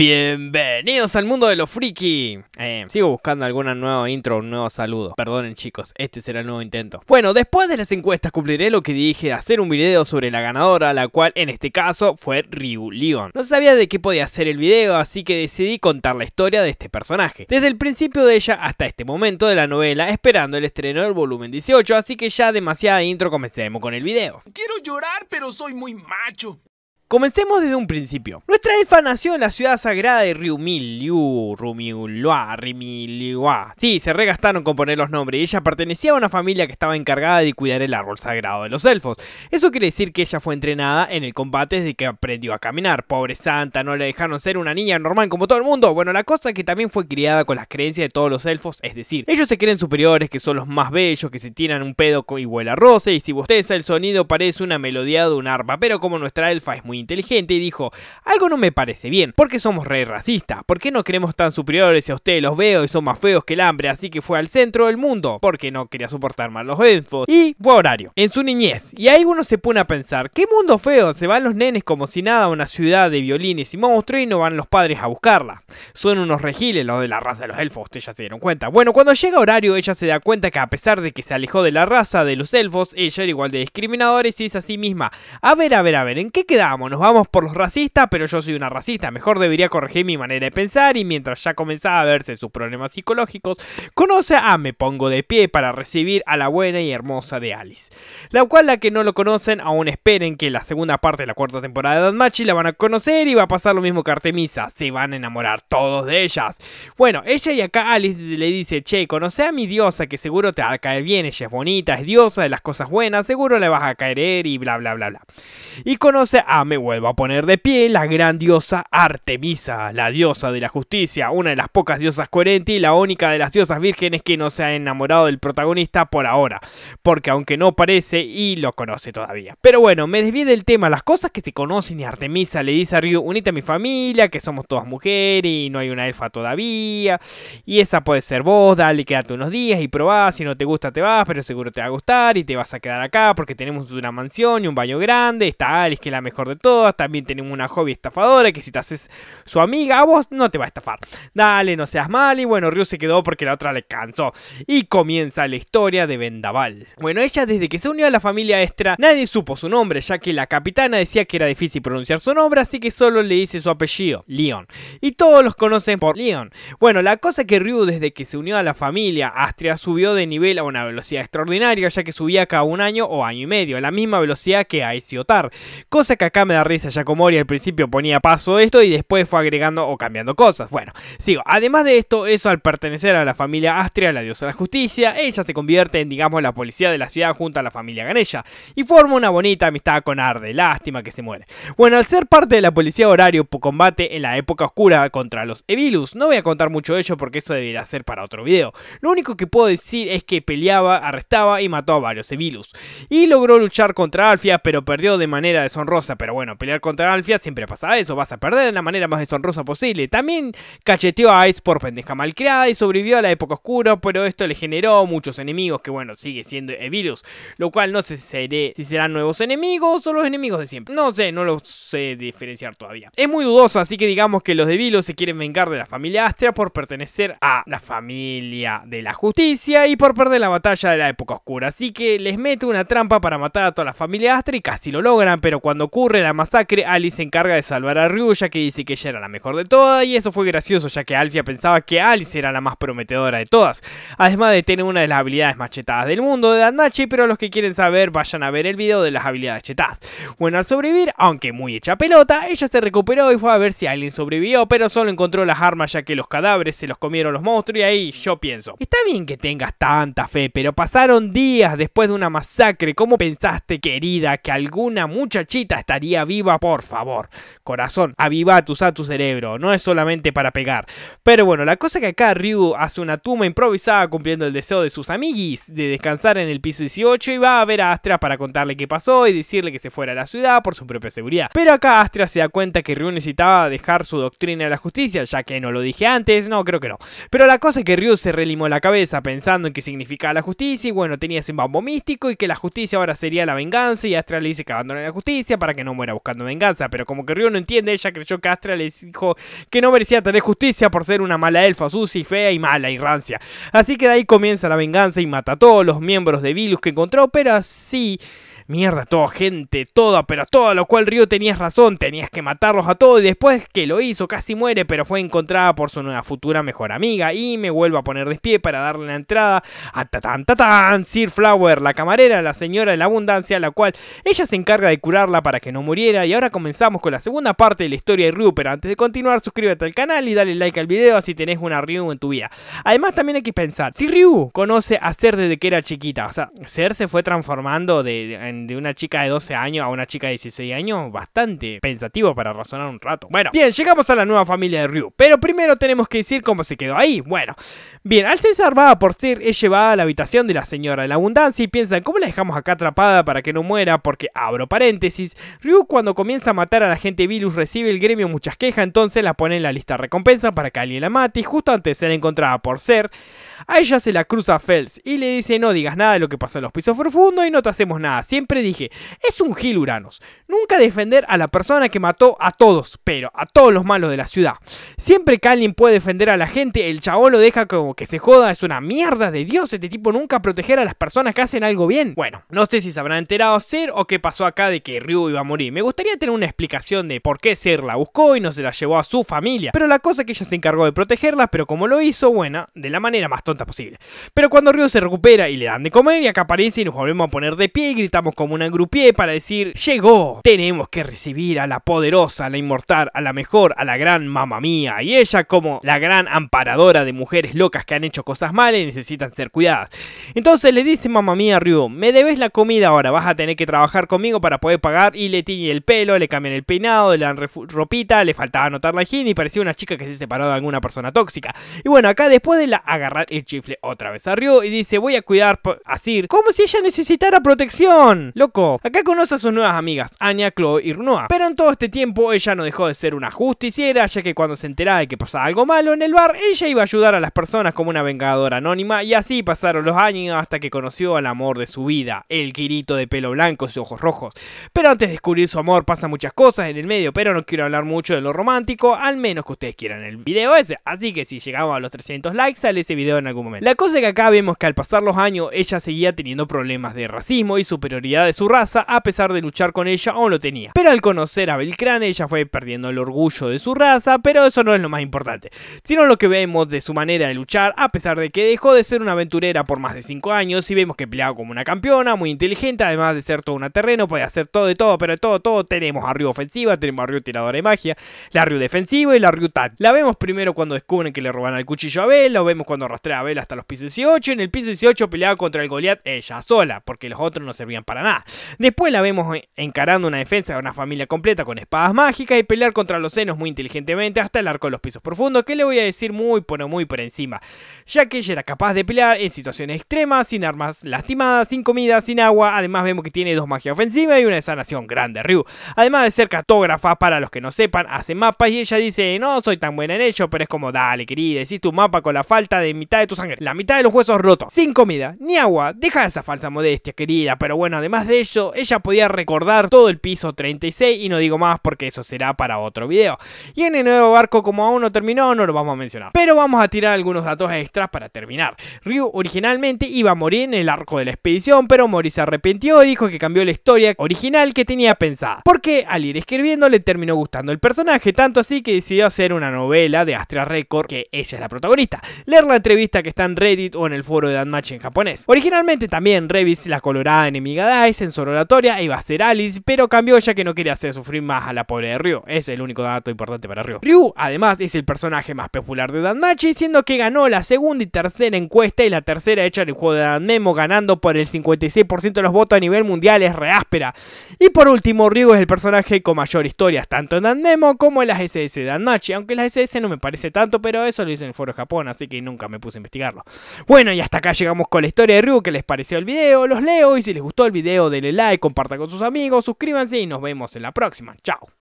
Bienvenidos al mundo de los friki. Eh, sigo buscando alguna nueva intro, un nuevo saludo. Perdonen chicos, este será el nuevo intento. Bueno, después de las encuestas cumpliré lo que dije, hacer un video sobre la ganadora, la cual en este caso fue Ryu Leon. No sabía de qué podía hacer el video, así que decidí contar la historia de este personaje. Desde el principio de ella hasta este momento de la novela, esperando el estreno del volumen 18, así que ya demasiada intro comencemos con el video. Quiero llorar, pero soy muy macho. Comencemos desde un principio. Nuestra elfa nació en la ciudad sagrada de Riumiliu, Rumiulua, Rimiliua. Sí, se regastaron con poner los nombres. Ella pertenecía a una familia que estaba encargada de cuidar el árbol sagrado de los elfos. Eso quiere decir que ella fue entrenada en el combate desde que aprendió a caminar. Pobre santa, no le dejaron ser una niña normal como todo el mundo. Bueno, la cosa es que también fue criada con las creencias de todos los elfos, es decir, ellos se creen superiores, que son los más bellos, que se tiran un pedo y huele a roce, y si bosteza el sonido parece una melodía de un arpa. Pero como nuestra elfa es muy inteligente y dijo, algo no me parece bien, porque somos rey racista, porque no queremos tan superiores a ustedes los veo y son más feos que el hambre, así que fue al centro del mundo, porque no quería soportar más los elfos, y fue a horario, en su niñez, y ahí uno se pone a pensar, ¿qué mundo feo? Se van los nenes como si nada a una ciudad de violines y monstruos y no van los padres a buscarla. Son unos regiles los de la raza de los elfos, ustedes ya se dieron cuenta. Bueno, cuando llega horario ella se da cuenta que a pesar de que se alejó de la raza de los elfos, ella era igual de discriminadora y es así misma. A ver, a ver, a ver, ¿en qué quedamos? nos vamos por los racistas, pero yo soy una racista, mejor debería corregir mi manera de pensar y mientras ya comenzaba a verse sus problemas psicológicos, conoce a Me Pongo de Pie para recibir a la buena y hermosa de Alice. La cual la que no lo conocen aún esperen que la segunda parte de la cuarta temporada de Danmachi la van a conocer y va a pasar lo mismo que Artemisa, se van a enamorar todos de ellas. Bueno, ella y acá Alice le dice, che, conoce a mi diosa que seguro te va a caer bien, ella es bonita, es diosa de las cosas buenas, seguro le vas a caer y bla bla bla bla. Y conoce a Me vuelva a poner de pie la gran diosa Artemisa, la diosa de la justicia, una de las pocas diosas coherentes y la única de las diosas vírgenes que no se ha enamorado del protagonista por ahora, porque aunque no parece y lo conoce todavía. Pero bueno, me desvíe del tema, las cosas que se conocen y Artemisa le dice a Ryu, unite a mi familia, que somos todas mujeres y no hay una elfa todavía, y esa puede ser vos, dale, quédate unos días y probá, si no te gusta te vas, pero seguro te va a gustar y te vas a quedar acá porque tenemos una mansión y un baño grande, está Alice que es la mejor de todas. También tenemos una hobby estafadora que si te haces su amiga a vos no te va a estafar. Dale, no seas mal. Y bueno, Ryu se quedó porque la otra le cansó. Y comienza la historia de Vendaval. Bueno, ella desde que se unió a la familia Extra nadie supo su nombre ya que la capitana decía que era difícil pronunciar su nombre así que solo le dice su apellido, Leon. Y todos los conocen por Leon. Bueno, la cosa es que Ryu desde que se unió a la familia Astria subió de nivel a una velocidad extraordinaria ya que subía cada un año o año y medio, a la misma velocidad que a cosa que acá me da risa, yacomori al principio ponía paso esto y después fue agregando o cambiando cosas. Bueno, sigo. Además de esto, eso al pertenecer a la familia Astria, la diosa de la justicia, ella se convierte en, digamos, la policía de la ciudad junto a la familia Ganella y forma una bonita amistad con Arde. Lástima que se muere. Bueno, al ser parte de la policía horario por combate en la época oscura contra los Evilus, no voy a contar mucho de ello porque eso debería ser para otro video. Lo único que puedo decir es que peleaba, arrestaba y mató a varios Evilus. Y logró luchar contra Alfia, pero perdió de manera deshonrosa, pero bueno bueno, pelear contra Alfia siempre pasa eso, vas a perder de la manera más deshonrosa posible. También cacheteó a Ice por pendeja malcriada y sobrevivió a la época oscura, pero esto le generó muchos enemigos que, bueno, sigue siendo Evilus, lo cual no sé si serán nuevos enemigos o los enemigos de siempre. No sé, no lo sé diferenciar todavía. Es muy dudoso, así que digamos que los de Evilus se quieren vengar de la familia Astra por pertenecer a la familia de la justicia y por perder la batalla de la época oscura. Así que les mete una trampa para matar a toda la familia Astra y casi lo logran, pero cuando ocurre la masacre, Alice se encarga de salvar a ya que dice que ella era la mejor de todas, y eso fue gracioso, ya que Alfia pensaba que Alice era la más prometedora de todas, además de tener una de las habilidades más chetadas del mundo de Danachi, pero los que quieren saber vayan a ver el video de las habilidades chetadas. Bueno, al sobrevivir, aunque muy hecha pelota, ella se recuperó y fue a ver si alguien sobrevivió, pero solo encontró las armas ya que los cadáveres se los comieron los monstruos y ahí yo pienso, está bien que tengas tanta fe, pero pasaron días después de una masacre, ¿cómo pensaste querida que alguna muchachita estaría viva por favor. Corazón, aviva, a tu cerebro, no es solamente para pegar. Pero bueno, la cosa es que acá Ryu hace una tumba improvisada cumpliendo el deseo de sus amiguis de descansar en el piso 18 y va a ver a Astra para contarle qué pasó y decirle que se fuera a la ciudad por su propia seguridad. Pero acá Astra se da cuenta que Ryu necesitaba dejar su doctrina a la justicia, ya que no lo dije antes, no, creo que no. Pero la cosa es que Ryu se relimó la cabeza pensando en qué significaba la justicia y bueno, tenía ese bambo místico y que la justicia ahora sería la venganza y Astra le dice que abandone la justicia para que no muera buscando venganza, pero como que Ryu no entiende, ella creyó que Astra les dijo que no merecía tener justicia por ser una mala elfa sucia y fea y mala y rancia. Así que de ahí comienza la venganza y mata a todos los miembros de Vilus que encontró, pero así... Mierda, toda gente, toda, pero toda, lo cual Ryu tenías razón, tenías que matarlos a todos y después que lo hizo casi muere, pero fue encontrada por su nueva futura mejor amiga y me vuelvo a poner de pie para darle la entrada a Tatán Tatán, Sir Flower, la camarera, la señora de la abundancia, la cual ella se encarga de curarla para que no muriera y ahora comenzamos con la segunda parte de la historia de Ryu, pero antes de continuar suscríbete al canal y dale like al video si tenés una Ryu en tu vida. Además también hay que pensar, si Ryu conoce a Ser desde que era chiquita, o sea, Ser se fue transformando de, en de una chica de 12 años a una chica de 16 años, bastante pensativo para razonar un rato. Bueno, bien, llegamos a la nueva familia de Ryu, pero primero tenemos que decir cómo se quedó ahí. Bueno, bien, al ser va por Sir es llevada a la habitación de la señora de la abundancia y piensan cómo la dejamos acá atrapada para que no muera, porque, abro paréntesis, Ryu cuando comienza a matar a la gente virus recibe el gremio muchas quejas, entonces la pone en la lista de recompensa para que alguien la mate y justo antes de ser encontrada por Ser, a ella se la cruza Fels y le dice no digas nada de lo que pasó en los pisos profundos y no te hacemos nada, siempre siempre dije, es un gil Uranos. Nunca defender a la persona que mató a todos, pero a todos los malos de la ciudad. Siempre que alguien puede defender a la gente, el chabón lo deja como que se joda, es una mierda de Dios, este tipo nunca proteger a las personas que hacen algo bien. Bueno, no sé si se habrán enterado Ser o qué pasó acá de que Ryu iba a morir. Me gustaría tener una explicación de por qué Ser la buscó y no se la llevó a su familia. Pero la cosa es que ella se encargó de protegerla, pero como lo hizo, bueno, de la manera más tonta posible. Pero cuando Ryu se recupera y le dan de comer y acá aparece y nos volvemos a poner de pie y gritamos como una grupié para decir, llegó, tenemos que recibir a la poderosa, a la inmortal, a la mejor, a la gran mamá mía. Y ella como la gran amparadora de mujeres locas que han hecho cosas malas y necesitan ser cuidadas. Entonces le dice mamá mía a Ryu, me debes la comida ahora, vas a tener que trabajar conmigo para poder pagar. Y le tiñe el pelo, le cambian el peinado, le dan ropita, le faltaba anotar la higiene y parecía una chica que se separó de alguna persona tóxica. Y bueno, acá después de la agarrar el chifle otra vez a Ryu y dice voy a cuidar a Sir como si ella necesitara protección. Loco, acá conoce a sus nuevas amigas, Anya, Chloe y Runoa. Pero en todo este tiempo ella no dejó de ser una justiciera, ya que cuando se enteraba de que pasaba algo malo en el bar, ella iba a ayudar a las personas como una vengadora anónima y así pasaron los años hasta que conoció al amor de su vida, el Kirito de pelo blanco y ojos rojos. Pero antes de descubrir su amor pasan muchas cosas en el medio, pero no quiero hablar mucho de lo romántico, al menos que ustedes quieran el video ese. Así que si llegamos a los 300 likes sale ese video en algún momento. La cosa es que acá vemos que al pasar los años ella seguía teniendo problemas de racismo y superioridad de su raza a pesar de luchar con ella o lo tenía. Pero al conocer a Belcrane ella fue perdiendo el orgullo de su raza, pero eso no es lo más importante, sino lo que vemos de su manera de luchar a pesar de que dejó de ser una aventurera por más de 5 años y vemos que peleaba como una campeona, muy inteligente, además de ser todo un terreno, puede hacer todo de todo, pero de todo, todo tenemos a ofensiva, tenemos a tiradora de magia, la Ryu defensiva y la Ryu Tat. La vemos primero cuando descubren que le roban el cuchillo a Bel, lo vemos cuando arrastra a Bel hasta los pisos 18, en el piso 18 peleaba contra el Goliath ella sola, porque los otros no servían para nada. Después la vemos encarando una defensa de una familia completa con espadas mágicas y pelear contra los senos muy inteligentemente hasta el arco de los pisos profundos, que le voy a decir muy por muy por encima, ya que ella era capaz de pelear en situaciones extremas, sin armas lastimadas, sin comida, sin agua. Además vemos que tiene dos magias ofensivas y una de sanación grande, Ryu. Además de ser cartógrafa, para los que no sepan, hace mapas y ella dice, no soy tan buena en ello, pero es como, dale querida, hiciste un mapa con la falta de mitad de tu sangre, la mitad de los huesos rotos, sin comida, ni agua, deja esa falsa modestia querida, pero bueno, además más de ello, ella podía recordar todo el piso 36 y no digo más porque eso será para otro video. Y en el nuevo barco, como aún no terminó, no lo vamos a mencionar. Pero vamos a tirar algunos datos extras para terminar. Ryu originalmente iba a morir en el arco de la expedición, pero Mori se arrepintió y dijo que cambió la historia original que tenía pensada. Porque al ir escribiendo le terminó gustando el personaje, tanto así que decidió hacer una novela de Astra Record que ella es la protagonista. Leer la entrevista que está en Reddit o en el foro de Danmachi en japonés. Originalmente también Revis, la colorada enemiga de es en oratoria y va a ser Alice, pero cambió ya que no quería hacer sufrir más a la pobre de Ryu. Es el único dato importante para Ryu. Ryu, además, es el personaje más popular de Danmachi, siendo que ganó la segunda y tercera encuesta y la tercera hecha en el juego de Dan Memo, ganando por el 56% de los votos a nivel mundial, es reáspera. Y por último, Ryu es el personaje con mayor historia, tanto en Dan Memo como en las SS de Danmachi, aunque las SS no me parece tanto, pero eso lo hice en el foro Japón, así que nunca me puse a investigarlo. Bueno, y hasta acá llegamos con la historia de Ryu, que les pareció el video, los leo y si les gustó el video denle like, compartan con sus amigos, suscríbanse y nos vemos en la próxima. Chao.